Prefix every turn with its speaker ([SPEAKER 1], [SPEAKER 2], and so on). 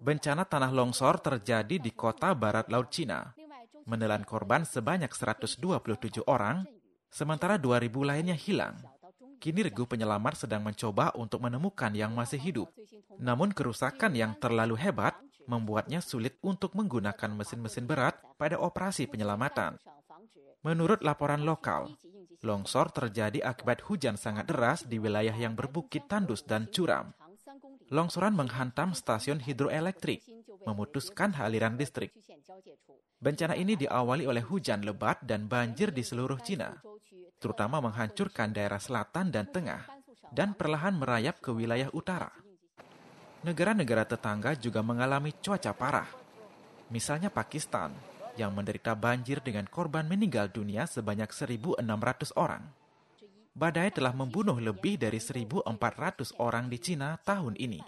[SPEAKER 1] Bencana tanah longsor terjadi di kota barat laut Cina, menelan korban sebanyak 127 orang, sementara 2.000 lainnya hilang. Kini regu penyelamat sedang mencoba untuk menemukan yang masih hidup. Namun kerusakan yang terlalu hebat membuatnya sulit untuk menggunakan mesin-mesin berat pada operasi penyelamatan. Menurut laporan lokal, longsor terjadi akibat hujan sangat deras di wilayah yang berbukit tandus dan curam longsoran menghantam stasiun hidroelektrik, memutuskan aliran listrik. Bencana ini diawali oleh hujan lebat dan banjir di seluruh Cina, terutama menghancurkan daerah selatan dan tengah, dan perlahan merayap ke wilayah utara. Negara-negara tetangga juga mengalami cuaca parah. Misalnya Pakistan, yang menderita banjir dengan korban meninggal dunia sebanyak 1.600 orang badai telah membunuh lebih dari 1.400 orang di Cina tahun ini.